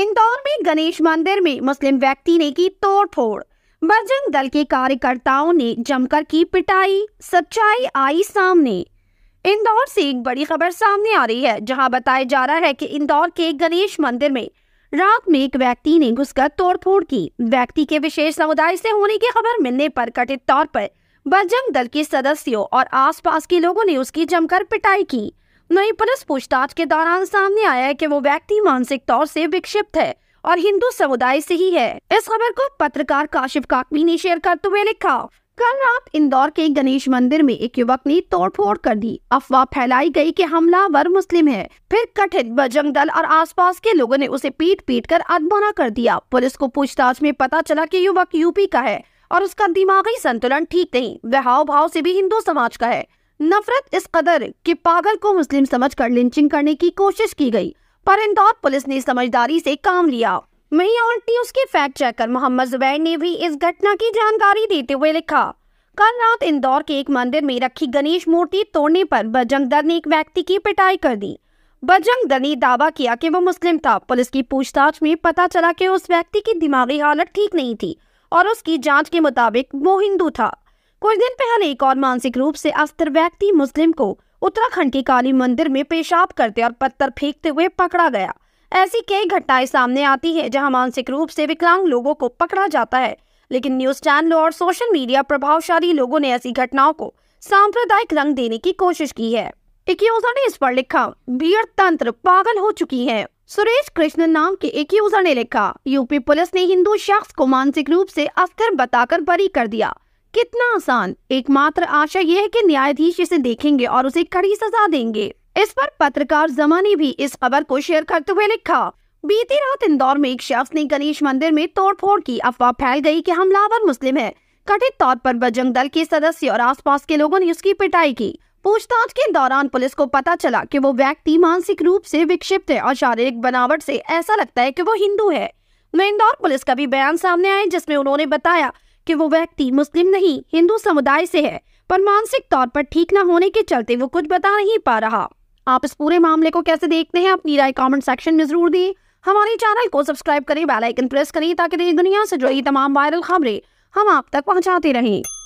इंदौर में गणेश मंदिर में मुस्लिम व्यक्ति ने की तोड़फोड़ बजरंग दल के कार्यकर्ताओं ने जमकर की पिटाई सच्चाई आई सामने इंदौर से एक बड़ी खबर सामने आ रही है जहां बताया जा रहा है कि इंदौर के गणेश मंदिर में रात में एक व्यक्ति ने घुसकर तोड़फोड़ की व्यक्ति के विशेष समुदाय से होने की खबर मिलने पर कथित तौर पर बजरंग दल के सदस्यों और आसपास के लोगों ने उसकी जमकर पिटाई की नई पुलिस पूछताछ के दौरान सामने आया है कि वो व्यक्ति मानसिक तौर से विक्षिप्त है और हिंदू समुदाय से ही है इस खबर को पत्रकार काशिफ काकवी ने शेयर करते हुए लिखा कल रात इंदौर के गणेश मंदिर में एक युवक ने तोड़फोड़ कर दी अफवाह फैलाई गई कि हमलावर मुस्लिम है फिर कठिन बजरंग दल और आसपास के लोगों ने उसे पीट पीट कर अदमना कर दिया पुलिस को पूछताछ में पता चला कि युवक यूपी का है और उसका दिमागी संतुलन ठीक नहीं वह हाव भाव से भी हिंदू समाज का है नफरत इस कदर कि पागल को मुस्लिम समझकर लिंचिंग करने की कोशिश की गई पर इंदौर पुलिस ने समझदारी से काम लिया वही और न्यूज के फैक्ट चेकर मोहम्मद जुबैर ने भी इस घटना की जानकारी देते हुए लिखा कल रात इंदौर के एक मंदिर में रखी गणेश मूर्ति तोड़ने पर बजरंग दल ने एक व्यक्ति की पिटाई कर दी बजरंग दल ने दावा किया कि वो मुस्लिम था पुलिस की पूछताछ में पता चला कि उस व्यक्ति की दिमागी हालत ठीक नहीं थी और उसकी जांच के मुताबिक वो हिंदू था कुछ दिन पहले एक और मानसिक रूप से अस्थिर व्यक्ति मुस्लिम को उत्तराखंड के काली मंदिर में पेशाब करते और पत्थर फेंकते हुए पकड़ा गया ऐसी कई घटनाएं सामने आती है जहां मानसिक रूप से विकलांग लोगों को पकड़ा जाता है लेकिन न्यूज चैनलों और सोशल मीडिया प्रभावशाली लोगों ने ऐसी घटनाओं को सांप्रदायिक रंग देने की कोशिश की है एक यूजर ने इस पर लिखा बियर तंत्र पागल हो चुकी है सुरेश कृष्ण नाम के एक यूजर ने लिखा यूपी पुलिस ने हिंदू शख्स को मानसिक रूप से अस्थिर बताकर बरी कर दिया कितना आसान एकमात्र आशा यह है कि न्यायाधीश इसे देखेंगे और उसे कड़ी सजा देंगे इस पर पत्रकार जमा ने भी इस खबर को शेयर करते हुए लिखा बीती रात इंदौर में एक शख्स ने गणेश मंदिर में तोड़फोड़ की अफवाह फैल गई कि हमलावर मुस्लिम है कथित तौर पर बजरंग दल के सदस्य और आसपास के लोगों ने उसकी पिटाई की पूछताछ के दौरान पुलिस को पता चला कि वो व्यक्ति मानसिक रूप से विक्षिप्त है और शारीरिक बनावट से ऐसा लगता है कि वो हिंदू है इंदौर पुलिस का भी बयान सामने आया जिसमें उन्होंने बताया कि वो व्यक्ति मुस्लिम नहीं हिंदू समुदाय से है पर मानसिक तौर पर ठीक न होने के चलते वो कुछ बता नहीं पा रहा आप इस पूरे मामले को कैसे देखते हैं अपनी राय कमेंट सेक्शन में जरूर दें हमारे चैनल को सब्सक्राइब करें बेलाइकन प्रेस करें ताकि देश दुनिया से जुड़ी तमाम वायरल खबरें हम आप तक पहुँचाते रहें